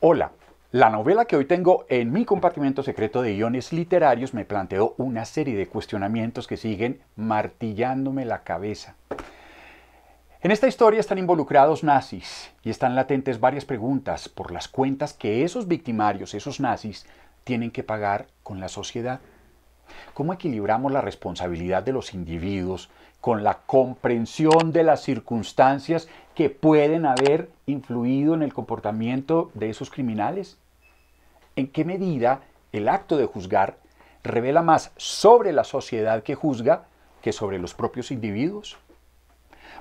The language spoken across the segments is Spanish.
Hola, la novela que hoy tengo en mi compartimento secreto de guiones literarios me planteó una serie de cuestionamientos que siguen martillándome la cabeza. En esta historia están involucrados nazis y están latentes varias preguntas por las cuentas que esos victimarios, esos nazis, tienen que pagar con la sociedad. ¿Cómo equilibramos la responsabilidad de los individuos con la comprensión de las circunstancias que pueden haber influido en el comportamiento de esos criminales? ¿En qué medida el acto de juzgar revela más sobre la sociedad que juzga que sobre los propios individuos?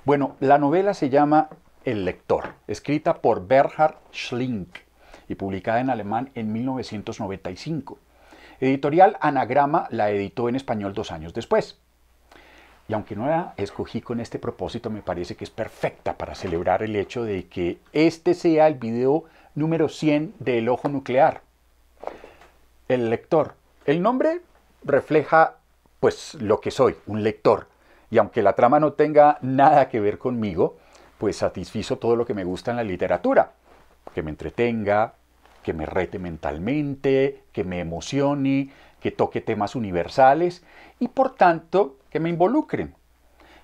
Bueno, la novela se llama El lector, escrita por Bernhard Schlink y publicada en alemán en 1995. Editorial Anagrama la editó en español dos años después. Y aunque no la escogí con este propósito, me parece que es perfecta para celebrar el hecho de que este sea el video número 100 de El Ojo Nuclear. El lector. El nombre refleja pues lo que soy, un lector. Y aunque la trama no tenga nada que ver conmigo, pues satisfizo todo lo que me gusta en la literatura. Que me entretenga, que me rete mentalmente, que me emocione, que toque temas universales y por tanto que me involucren,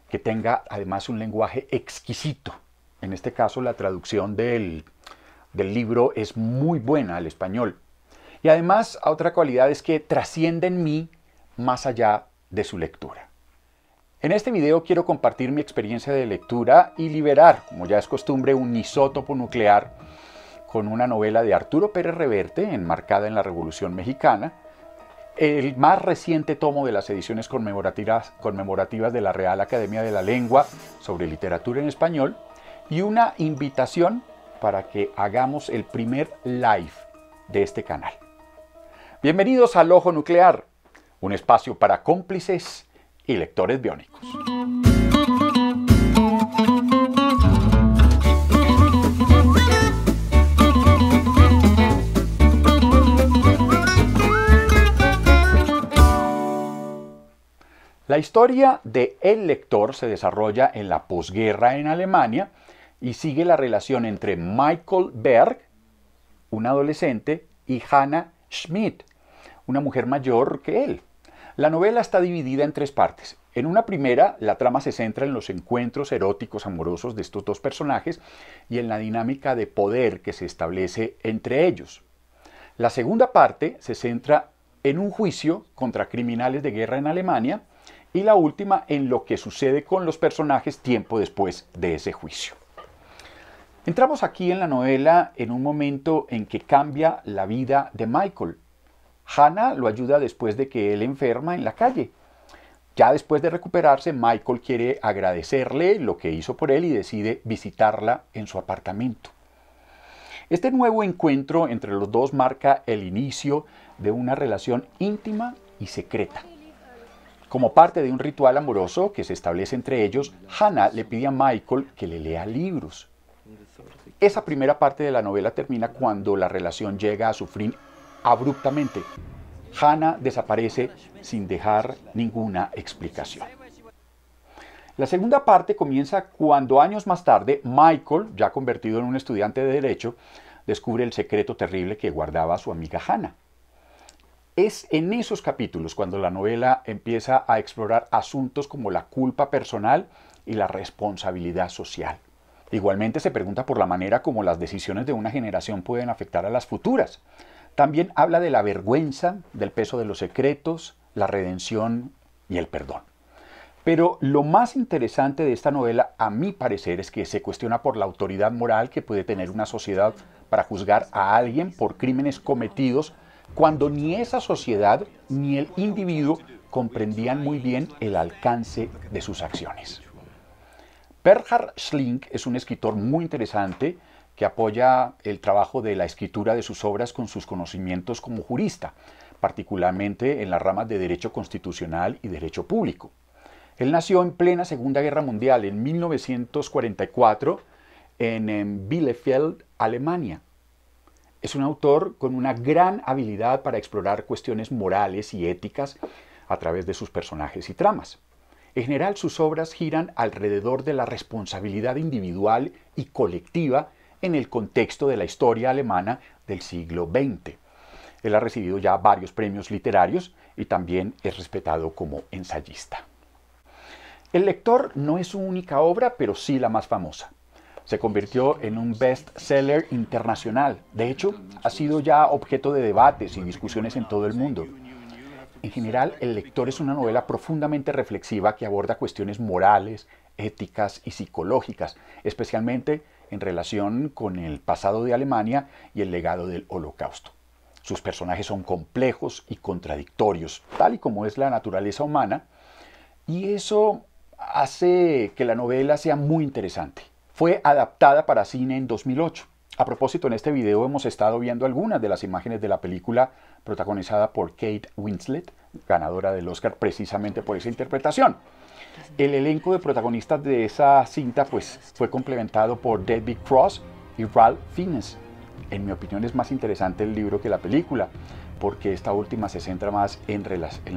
que tenga además un lenguaje exquisito. En este caso la traducción del, del libro es muy buena al español. Y además otra cualidad es que trasciende en mí más allá de su lectura. En este video quiero compartir mi experiencia de lectura y liberar, como ya es costumbre, un isótopo nuclear con una novela de Arturo Pérez Reverte, enmarcada en la Revolución Mexicana, el más reciente tomo de las ediciones conmemorativas, conmemorativas de la Real Academia de la Lengua sobre Literatura en Español, y una invitación para que hagamos el primer live de este canal. Bienvenidos al Ojo Nuclear, un espacio para cómplices y lectores biónicos. La historia de El Lector se desarrolla en la posguerra en Alemania y sigue la relación entre Michael Berg, un adolescente, y Hannah Schmidt, una mujer mayor que él. La novela está dividida en tres partes. En una primera, la trama se centra en los encuentros eróticos amorosos de estos dos personajes y en la dinámica de poder que se establece entre ellos. La segunda parte se centra en un juicio contra criminales de guerra en Alemania y la última en lo que sucede con los personajes tiempo después de ese juicio. Entramos aquí en la novela en un momento en que cambia la vida de Michael. Hannah lo ayuda después de que él enferma en la calle. Ya después de recuperarse, Michael quiere agradecerle lo que hizo por él y decide visitarla en su apartamento. Este nuevo encuentro entre los dos marca el inicio de una relación íntima y secreta. Como parte de un ritual amoroso que se establece entre ellos, Hannah le pide a Michael que le lea libros. Esa primera parte de la novela termina cuando la relación llega a sufrir abruptamente. Hannah desaparece sin dejar ninguna explicación. La segunda parte comienza cuando años más tarde Michael, ya convertido en un estudiante de derecho, descubre el secreto terrible que guardaba su amiga Hannah. Es en esos capítulos cuando la novela empieza a explorar asuntos como la culpa personal y la responsabilidad social. Igualmente se pregunta por la manera como las decisiones de una generación pueden afectar a las futuras. También habla de la vergüenza, del peso de los secretos, la redención y el perdón. Pero lo más interesante de esta novela, a mi parecer, es que se cuestiona por la autoridad moral que puede tener una sociedad para juzgar a alguien por crímenes cometidos cuando ni esa sociedad ni el individuo comprendían muy bien el alcance de sus acciones. Perhard Schling es un escritor muy interesante que apoya el trabajo de la escritura de sus obras con sus conocimientos como jurista, particularmente en las ramas de derecho constitucional y derecho público. Él nació en plena Segunda Guerra Mundial en 1944 en Bielefeld, Alemania, es un autor con una gran habilidad para explorar cuestiones morales y éticas a través de sus personajes y tramas. En general sus obras giran alrededor de la responsabilidad individual y colectiva en el contexto de la historia alemana del siglo XX. Él ha recibido ya varios premios literarios y también es respetado como ensayista. El lector no es su única obra, pero sí la más famosa se convirtió en un best-seller internacional. De hecho, ha sido ya objeto de debates y discusiones en todo el mundo. En general, El lector es una novela profundamente reflexiva que aborda cuestiones morales, éticas y psicológicas, especialmente en relación con el pasado de Alemania y el legado del Holocausto. Sus personajes son complejos y contradictorios, tal y como es la naturaleza humana, y eso hace que la novela sea muy interesante fue adaptada para cine en 2008. A propósito, en este video hemos estado viendo algunas de las imágenes de la película protagonizada por Kate Winslet, ganadora del Oscar precisamente por esa interpretación. El elenco de protagonistas de esa cinta pues, fue complementado por David Cross y Ralph Fiennes. En mi opinión es más interesante el libro que la película, porque esta última se centra más en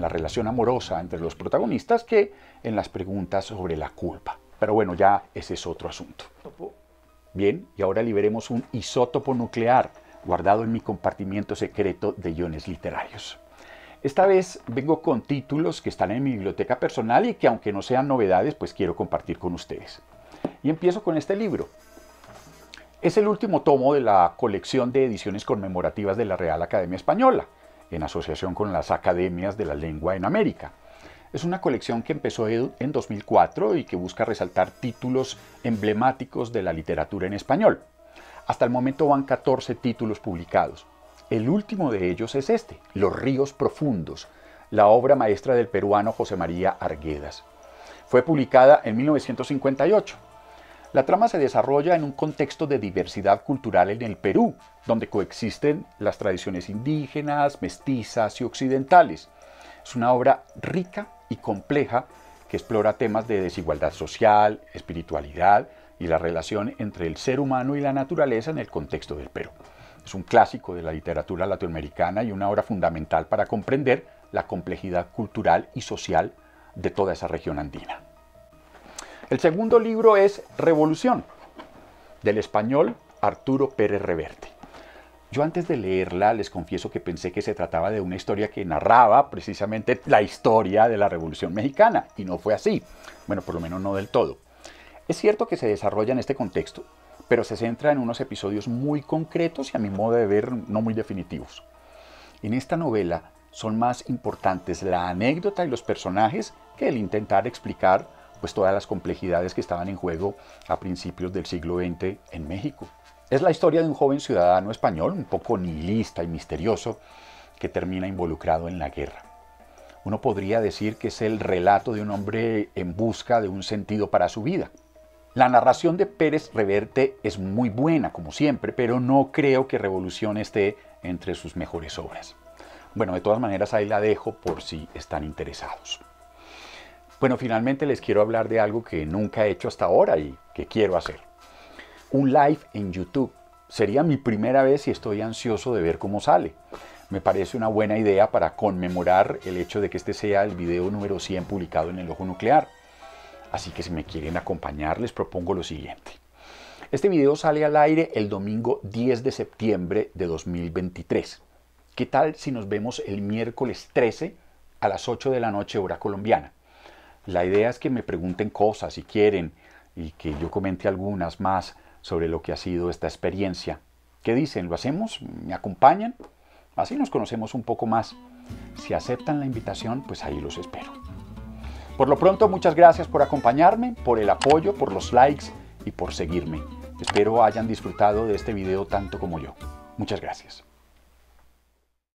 la relación amorosa entre los protagonistas que en las preguntas sobre la culpa. Pero bueno, ya ese es otro asunto. Bien, y ahora liberemos un isótopo nuclear guardado en mi compartimiento secreto de iones literarios. Esta vez vengo con títulos que están en mi biblioteca personal y que aunque no sean novedades, pues quiero compartir con ustedes. Y empiezo con este libro. Es el último tomo de la colección de ediciones conmemorativas de la Real Academia Española, en asociación con las Academias de la Lengua en América. Es una colección que empezó en 2004 y que busca resaltar títulos emblemáticos de la literatura en español. Hasta el momento van 14 títulos publicados. El último de ellos es este, Los ríos profundos, la obra maestra del peruano José María Arguedas. Fue publicada en 1958. La trama se desarrolla en un contexto de diversidad cultural en el Perú, donde coexisten las tradiciones indígenas, mestizas y occidentales. Es una obra rica y compleja que explora temas de desigualdad social, espiritualidad y la relación entre el ser humano y la naturaleza en el contexto del Perú. Es un clásico de la literatura latinoamericana y una obra fundamental para comprender la complejidad cultural y social de toda esa región andina. El segundo libro es Revolución, del español Arturo Pérez Reverte. Yo antes de leerla les confieso que pensé que se trataba de una historia que narraba precisamente la historia de la Revolución Mexicana, y no fue así. Bueno, por lo menos no del todo. Es cierto que se desarrolla en este contexto, pero se centra en unos episodios muy concretos y a mi modo de ver no muy definitivos. En esta novela son más importantes la anécdota y los personajes que el intentar explicar pues todas las complejidades que estaban en juego a principios del siglo XX en México. Es la historia de un joven ciudadano español, un poco nihilista y misterioso, que termina involucrado en la guerra. Uno podría decir que es el relato de un hombre en busca de un sentido para su vida. La narración de Pérez Reverte es muy buena, como siempre, pero no creo que Revolución esté entre sus mejores obras. Bueno, de todas maneras ahí la dejo por si están interesados. Bueno, finalmente les quiero hablar de algo que nunca he hecho hasta ahora y que quiero hacer un live en YouTube. Sería mi primera vez y estoy ansioso de ver cómo sale. Me parece una buena idea para conmemorar el hecho de que este sea el video número 100 publicado en el ojo nuclear. Así que si me quieren acompañar les propongo lo siguiente. Este video sale al aire el domingo 10 de septiembre de 2023. ¿Qué tal si nos vemos el miércoles 13 a las 8 de la noche hora colombiana? La idea es que me pregunten cosas si quieren y que yo comente algunas más sobre lo que ha sido esta experiencia. ¿Qué dicen? ¿Lo hacemos? ¿Me acompañan? Así nos conocemos un poco más. Si aceptan la invitación, pues ahí los espero. Por lo pronto, muchas gracias por acompañarme, por el apoyo, por los likes y por seguirme. Espero hayan disfrutado de este video tanto como yo. Muchas gracias.